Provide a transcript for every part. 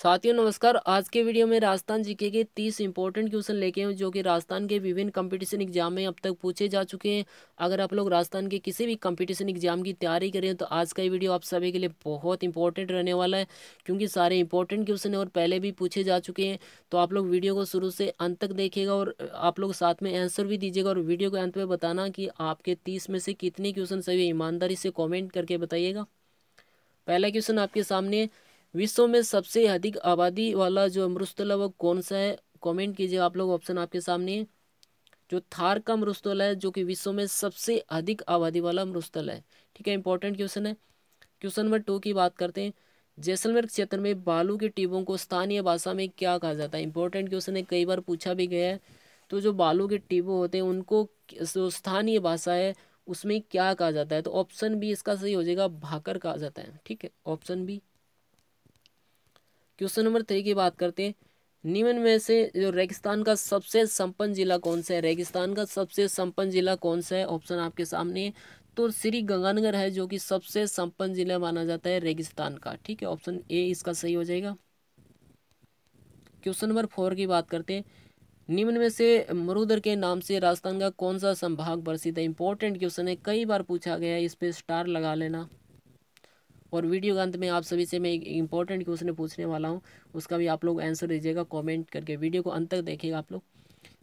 साथियों नमस्कार आज के वीडियो में राजस्थान जीके के तीस इंपॉर्टेंट क्वेश्चन लेके हैं जो कि राजस्थान के विभिन्न कंपटीशन एग्जाम में अब तक पूछे जा चुके हैं अगर आप लोग राजस्थान के किसी भी कंपटीशन एग्जाम की तैयारी करें तो आज का ये वीडियो आप सभी के लिए बहुत इंपॉर्टेंट रहने वाला है क्योंकि सारे इंपॉर्टेंट क्वेश्चन और पहले भी पूछे जा चुके हैं तो आप लोग वीडियो को शुरू से अंत तक देखेगा और आप लोग साथ में आंसर भी दीजिएगा और वीडियो के अंत में बताना कि आपके तीस में से कितने क्वेश्चन सही ईमानदारी से कॉमेंट करके बताइएगा पहला क्वेश्चन आपके सामने विश्व में सबसे अधिक आबादी वाला जो अमृतस्थल है वो कौन सा है कमेंट कीजिए आप लोग ऑप्शन आपके सामने जो थार का मरुस्थल है जो कि विश्व में सबसे अधिक आबादी वाला मरुस्थल है ठीक है इंपॉर्टेंट क्वेश्चन है क्वेश्चन नंबर टू की बात करते हैं जैसलमेर क्षेत्र में बालू के टीबों को स्थानीय भाषा में क्या कहा जाता है इंपॉर्टेंट क्वेश्चन है कई बार पूछा भी गया है तो जो बालू के टिब्बे होते हैं उनको जो स्थानीय भाषा है उसमें क्या कहा जाता है तो ऑप्शन बी इसका सही हो जाएगा भाकर कहा जाता है ठीक है option B question number three की बात करते हैं निम्न में से जो रेगिस्तान का सबसे संपन्न जिला कौन सा है रेगिस्तान का सबसे संपन्न जिला कौन सा है ऑप्शन आपके सामने है तो श्री गंगानगर है जो कि सबसे संपन्न जिला माना जाता है रेगिस्तान का ठीक है ऑप्शन ए इसका सही हो जाएगा क्वेश्चन नंबर फोर की बात करते हैं निम्न में से मरुदर के नाम से राजस्थान का कौन सा संभाग प्रसिद्ध है इंपॉर्टेंट क्वेश्चन है कई बार पूछा गया है इस पर स्टार लगा लेना और वीडियो के अंत में आप सभी से मैं एक इंपॉर्टेंट क्वेश्चन पूछने वाला हूँ उसका भी आप लोग आंसर दीजिएगा कॉमेंट करके वीडियो को अंत तक देखिएगा आप लोग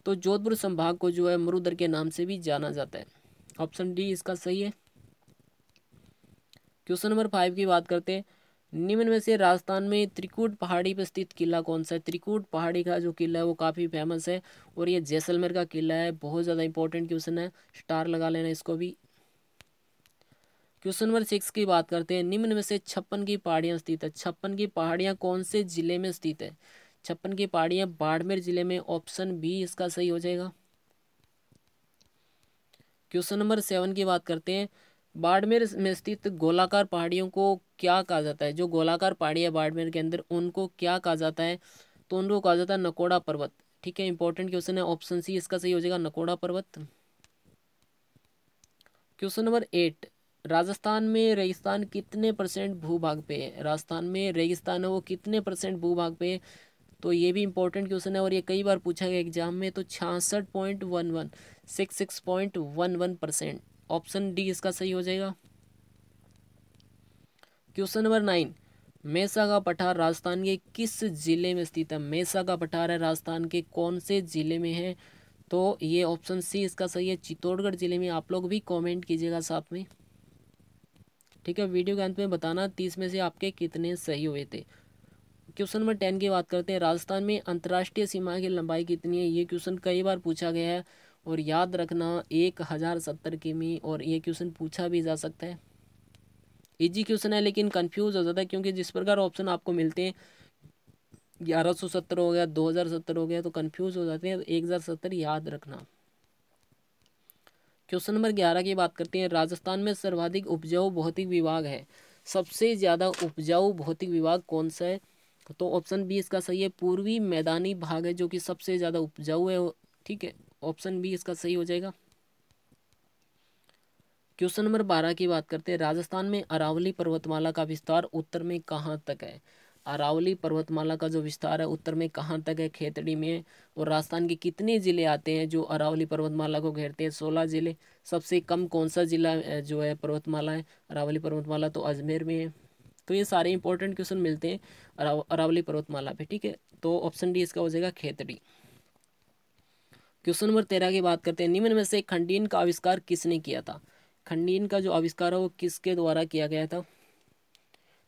तो जोधपुर संभाग को जो है मरुदर के नाम से भी जाना जाता है ऑप्शन डी इसका सही है क्वेश्चन नंबर फाइव की बात करते हैं निम्न में से राजस्थान में त्रिकूट पहाड़ी पर स्थित किला कौन सा है त्रिकूट पहाड़ी का जो किला है वो काफ़ी फेमस है और ये जैसलमेर का किला है बहुत ज़्यादा इंपॉर्टेंट क्वेश्चन है स्टार लगा लेना इसको भी क्वेश्चन नंबर सिक्स की बात करते हैं निम्न में से छप्पन की पहाड़ियाँ स्थित है छप्पन की पहाड़ियाँ कौन से जिले में स्थित है छप्पन की पहाड़ियाँ बाड़मेर जिले में ऑप्शन बी इसका सही हो जाएगा क्वेश्चन नंबर सेवन की बात करते हैं बाड़मेर में स्थित गोलाकार पहाड़ियों को क्या कहा जाता है जो गोलाकार पहाड़ी है बाड़मेर के अंदर उनको क्या कहा जाता है तो उनको कहा जाता है नकोड़ा पर्वत ठीक है इंपॉर्टेंट क्वेश्चन है ऑप्शन सी इसका सही हो जाएगा नकोड़ा पर्वत क्वेश्चन नंबर एट राजस्थान में रेगिस्तान कितने परसेंट भूभाग पे है राजस्थान में रेगिस्तान है वो कितने परसेंट भूभाग पे है तो ये भी इंपॉर्टेंट क्वेश्चन है और ये कई बार पूछा गया एग्जाम में तो छियासठ point one one six six point one one percent option D इसका सही हो जाएगा क्वेश्चन नंबर नाइन मेसा का पठार राजस्थान के किस ज़िले में स्थित है मेसा का पठार है राजस्थान के कौन से ज़िले में है तो ये ऑप्शन सी इसका सही है चित्तौड़गढ़ ज़िले में आप लोग भी कॉमेंट कीजिएगा साथ में ठीक है वीडियो के अंत में बताना तीस में से आपके कितने सही हुए थे क्वेश्चन नंबर टेन की बात करते हैं राजस्थान में अंतर्राष्ट्रीय सीमा की लंबाई कितनी है ये क्वेश्चन कई बार पूछा गया है और याद रखना एक हज़ार सत्तर किमी और ये क्वेश्चन पूछा भी जा सकता है इजी क्वेश्चन है लेकिन कंफ्यूज हो जाता है क्योंकि जिस प्रकार ऑप्शन आपको मिलते हैं ग्यारह सौ सत्तर हो गया दो हज़ार सत्तर हो गया तो कंफ्यूज हो जाते हैं तो एक हज़ार सत्तर याद रखना क्वेश्चन नंबर ग्यारह की बात करते हैं राजस्थान में सर्वाधिक उपजाऊ भौतिक विभाग है सबसे ज़्यादा उपजाऊ भौतिक विभाग कौन सा है तो ऑप्शन बी इसका सही है पूर्वी मैदानी भाग है जो कि सबसे ज़्यादा उपजाऊ है ठीक है ऑप्शन बी इसका सही हो जाएगा क्वेश्चन नंबर बारह की बात करते हैं राजस्थान में अरावली पर्वतमाला का विस्तार उत्तर में कहाँ तक है अरावली पर्वतमाला का जो विस्तार है उत्तर में कहाँ तक है खेतड़ी में और राजस्थान के कितने ज़िले आते हैं जो अरावली पर्वतमाला को घेरते हैं सोलह ज़िले सबसे कम कौन सा ज़िला जो है पर्वतमाला है अरावली पर्वतमाला तो अजमेर में है तो ये सारे इंपॉर्टेंट क्वेश्चन मिलते हैं अरावली पर्वतमाला पे ठीक है तो ऑप्शन डी इसका हो जाएगा खेतड़ी क्वेश्चन नंबर तेरह की बात करते हैं निम्न में से खंडीन का आविष्कार किसने किया था खंडीन का जो आविष्कार है वो किसके द्वारा किया गया था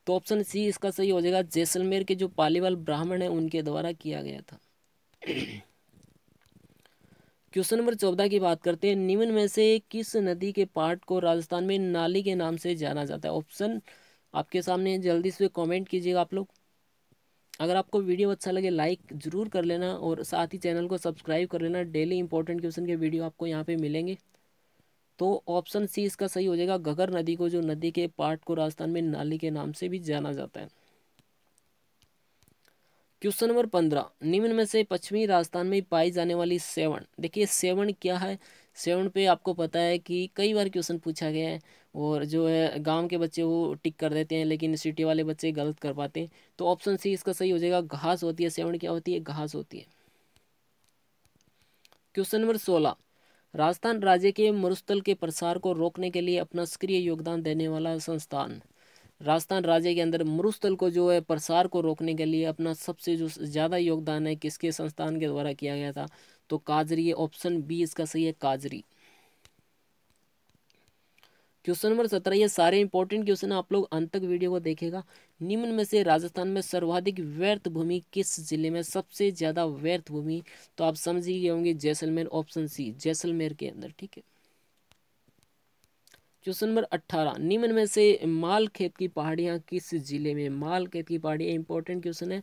तो ऑप्शन सी इसका सही हो जाएगा जैसलमेर के जो पालीवाल ब्राह्मण है उनके द्वारा किया गया था क्वेश्चन नंबर चौदह की बात करते हैं निम्न में से किस नदी के पार्ट को राजस्थान में नाली के नाम से जाना जाता है ऑप्शन आपके सामने जल्दी से कमेंट कीजिएगा आप लोग अगर आपको वीडियो अच्छा लगे लाइक ज़रूर कर लेना और साथ ही चैनल को सब्सक्राइब कर लेना डेली इंपॉर्टेंट क्वेश्चन के वीडियो आपको यहाँ पे मिलेंगे तो ऑप्शन सी इसका सही हो जाएगा गगर नदी को जो नदी के पार्ट को राजस्थान में नाली के नाम से भी जाना जाता है क्वेश्चन नंबर पंद्रह निम्न में से पश्चिमी राजस्थान में पाई जाने वाली सेवन देखिए सेवन क्या है सेवन पे आपको पता है कि कई बार क्वेश्चन पूछा गया है और जो है गांव के बच्चे वो टिक कर देते हैं लेकिन सिटी वाले बच्चे गलत कर पाते हैं तो ऑप्शन सी इसका सही हो जाएगा घास होती है सेवन क्या होती है घास होती है क्वेश्चन नंबर सोलह राजस्थान राज्य के मरुस्थल के प्रसार को रोकने के लिए अपना सक्रिय योगदान देने वाला संस्थान राजस्थान राज्य के अंदर मरुस्थल को जो है प्रसार को रोकने के लिए अपना सबसे जो ज़्यादा योगदान है किसके संस्थान के द्वारा किया गया था तो काजरी ऑप्शन बी इसका सही है काजरी क्वेश्चन नंबर सत्रह ये सारे इंपॉर्टेंट क्वेश्चन आप लोग अंत तक वीडियो को देखेगा निम्न में से राजस्थान में सर्वाधिक व्यर्थ भूमि किस जिले में सबसे ज़्यादा व्यर्थ भूमि तो आप समझ ही गए होंगे जैसलमेर ऑप्शन सी जैसलमेर के अंदर ठीक है क्वेश्चन नंबर अट्ठारह निम्न में से माल खेत की पहाड़ियाँ किस जिले में माल खेत की पहाड़ियाँ इंपॉर्टेंट क्वेश्चन है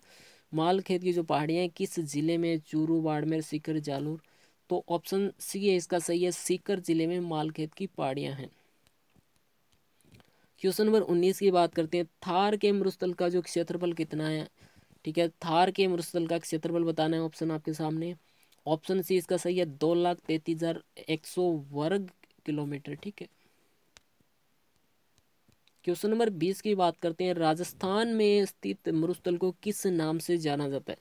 माल खेत की जो पहाड़ियाँ हैं किस जिले में चूरू बाड़मेर सीकर जालोर तो ऑप्शन सी है इसका सही है सीकर जिले में माल खेत की पहाड़ियाँ हैं क्वेश्चन नंबर उन्नीस की बात करते हैं थार के मरुस्थल का जो क्षेत्रफल कितना है ठीक है थार के मरुस्थल का क्षेत्रफल बताना है ऑप्शन आपके सामने ऑप्शन सी इसका सही है दो लाख तैतीस हजार एक सौ वर्ग किलोमीटर ठीक है क्वेश्चन नंबर बीस की बात करते हैं राजस्थान में स्थित मरुस्थल को किस नाम से जाना जाता है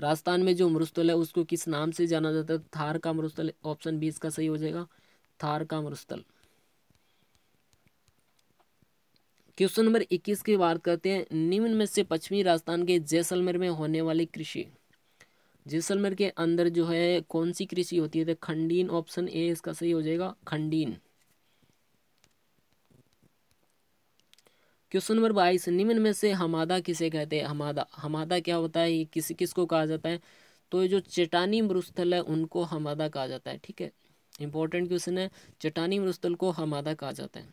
राजस्थान में जो मरुस्थल है उसको किस नाम से जाना जाता है थार का मरुस्थल ऑप्शन बीस का सही हो जाएगा थार का मरुस्थल क्वेश्चन नंबर इक्कीस की बात करते हैं निम्न में से पश्चिमी राजस्थान के जैसलमेर में होने वाली कृषि जैसलमेर के अंदर जो है कौन सी कृषि होती है तो खंडीन ऑप्शन ए इसका सही हो जाएगा खंडीन क्वेश्चन नंबर बाईस निम्न में से हमादा किसे कहते हैं हमादा हमादा क्या होता है किस किसी किस को कहा जाता है तो ये जो चटानी मरुस्थल है उनको हमादा कहा जाता है ठीक है इंपॉर्टेंट क्वेश्चन है चटानी मरुस्थल को हमादा कहा जाता है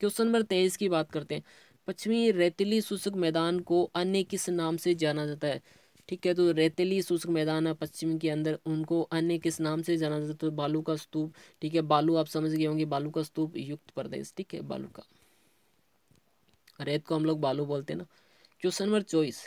क्वेश्चन नंबर तेईस की बात करते हैं पश्चिमी रेतीली शुष्क मैदान को अन्य किस नाम से जाना जाता है ठीक है तो रेतीली शुष्क मैदान है पश्चिम के अंदर उनको अन्य किस नाम से जाना जाता है तो बालू का स्तूप ठीक है बालू आप समझ गए होंगे बालू का स्तूप युक्त प्रदेश ठीक है बालू का रेत को हम लोग बालू बोलते हैं ना क्वेश्चन नंबर चौबीस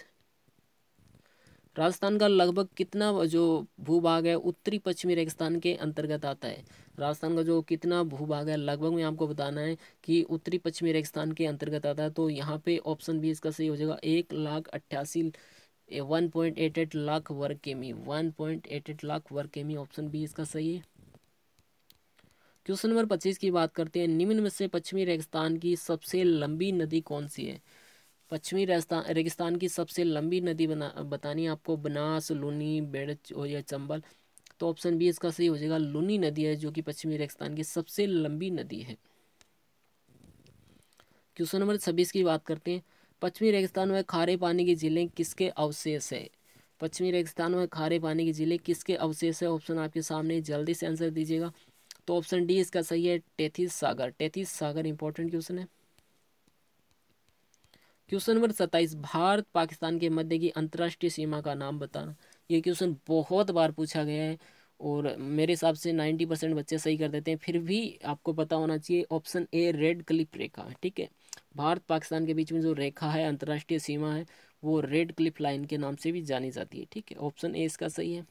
राजस्थान का लगभग कितना जो भूभाग है उत्तरी पश्चिमी रेगिस्तान के अंतर्गत आता है राजस्थान का जो कितना भूभाग है लगभग मैं आपको बताना है कि उत्तरी पश्चिमी रेगिस्तान के अंतर्गत आता है तो यहाँ पे ऑप्शन बी इसका सही हो जाएगा एक लाख अट्ठासी one point eight eight lakh वर्ग केमी one point eight eight lakh वर्ग केमी ऑप्शन बी इसका सही है क्वेश्चन नंबर पच्चीस की बात करते हैं निम्न में से पश्चिमी रेगिस्तान की सबसे लंबी नदी कौन सी है पश्चिमी राजस्थान रेगिस्तान की सबसे लंबी नदी बना बतानी आपको बनास लूनी बेड़च हो या चंबल तो ऑप्शन बी इसका सही हो जाएगा लूनी नदी है जो कि पश्चिमी रेगिस्तान की सबसे लंबी नदी है क्वेश्चन नंबर छब्बीस की बात करते हैं पश्चिमी रेगिस्तान में खारे पानी के जिले किसके अवशेष है पश्चिमी रेगिस्तान में खारे पानी के जिले किसके अवशेष है ऑप्शन आपके सामने जल्दी से आंसर दीजिएगा तो ऑप्शन डी इसका सही है टेथिस सागर टेथिस सागर इंपॉर्टेंट क्वेश्चन है क्वेश्चन नंबर सत्ताईस भारत पाकिस्तान के मध्य की अंतर्राष्ट्रीय सीमा का नाम बताना ये क्वेश्चन बहुत बार पूछा गया है और मेरे हिसाब से नाइन्टी परसेंट बच्चे सही कर देते हैं फिर भी आपको पता होना चाहिए ऑप्शन ए रेड क्लिप रेखा ठीक है भारत पाकिस्तान के बीच में जो रेखा है अंतर्राष्ट्रीय सीमा है वो रेड क्लिफ लाइन के नाम से भी जानी जाती है ठीक है ऑप्शन ए इसका सही है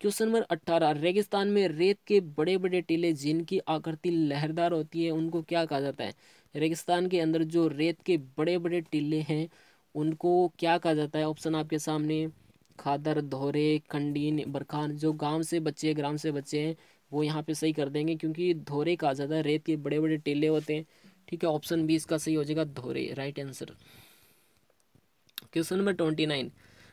क्वेश्चन नंबर अट्ठारह रेगिस्तान में रेत के बड़े बड़े टीले जिनकी आकृति लहरदार होती है उनको क्या कहा जाता है रेगिस्तान के अंदर जो रेत के बड़े बड़े टीले हैं उनको क्या कहा जाता है ऑप्शन आपके सामने खादर धोरे खंडीन बरखान जो गांव से बच्चे ग्राम से बच्चे हैं वो यहाँ पे सही कर देंगे क्योंकि धोरे कहा जाता है रेत के बड़े बड़े टीले होते हैं ठीक है ऑप्शन बी इसका सही हो जाएगा धोरे right answer question number twenty nine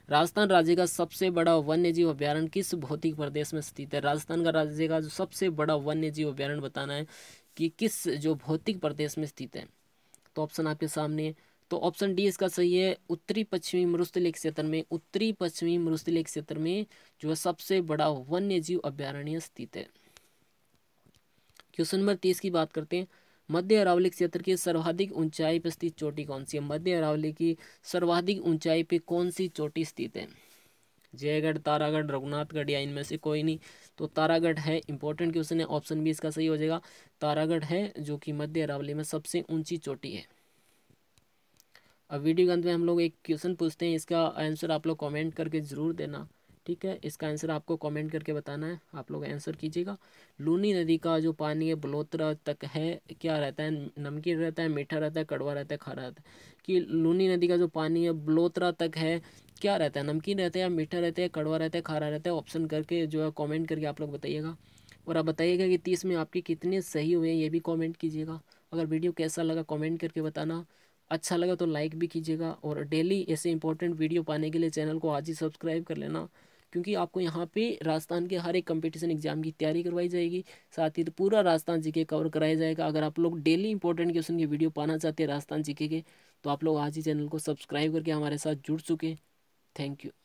Rajasthan राज्य का सबसे बड़ा वन्य जीव अभ्यारण्य किस भौतिक प्रदेश में स्थित है राजस्थान का राज्य का जो सबसे बड़ा वन्य जीव अभ्यारण्य बताना है कि किस जो भौतिक प्रदेश में स्थित है तो ऑप्शन आपके सामने तो ऑप्शन डी इसका सही है उत्तरी पश्चिमी मरुस्थलीय क्षेत्र में उत्तरी पश्चिमी मरुस्थलीय क्षेत्र में जो है सबसे बड़ा वन्य जीव अभ्यारण्य स्थित है क्वेश्चन नंबर तीस की बात करते हैं मध्य अरावली क्षेत्र की सर्वाधिक ऊंचाई पर स्थित चोटी कौन सी है मध्य अरावली की सर्वाधिक ऊंचाई पर कौन सी चोटी स्थित है जयगढ़ तारागढ़ रघुनाथगढ़ या इनमें से कोई नहीं तो तारागढ़ है इंपॉर्टेंट क्वेश्चन है ऑप्शन बी इसका सही हो जाएगा तारागढ़ है जो कि मध्य अरावली में सबसे ऊंची चोटी है अब वीडियो के अंत में हम लोग एक क्वेश्चन पूछते हैं इसका आंसर आप लोग कमेंट करके ज़रूर देना ठीक है इसका आंसर आपको कमेंट करके बताना है आप लोग आंसर कीजिएगा लूनी नदी का जो पानी है बलोत्रा तक है क्या रहता है नमकीन रहता है मीठा रहता है कड़वा रहता है खारा रहता है कि लूनी नदी का जो पानी है बलोत्रा तक है क्या रहता है नमकीन रहता है या मीठा रहता है कड़वा रहता है खारा रहता है ऑप्शन करके जो है कॉमेंट करके आप लोग बताइएगा और आप बताइएगा कि तीस में आपके कितने सही हुए हैं ये भी कॉमेंट कीजिएगा अगर वीडियो कैसा लगा कॉमेंट करके बताना अच्छा लगा तो लाइक भी कीजिएगा और डेली ऐसे इंपॉर्टेंट वीडियो पाने के लिए चैनल को आज ही सब्सक्राइब कर लेना क्योंकि आपको यहाँ पे राजस्थान के हर एक कंपटीशन एग्जाम की तैयारी करवाई जाएगी साथ ही तो पूरा राजस्थान जी कवर कराया जाएगा अगर आप लोग डेली इंपॉर्टेंट क्वेश्चन की वीडियो पाना चाहते हैं राजस्थान जी के तो आप लोग आज ही चैनल को सब्सक्राइब करके हमारे साथ जुड़ चुके थैंक यू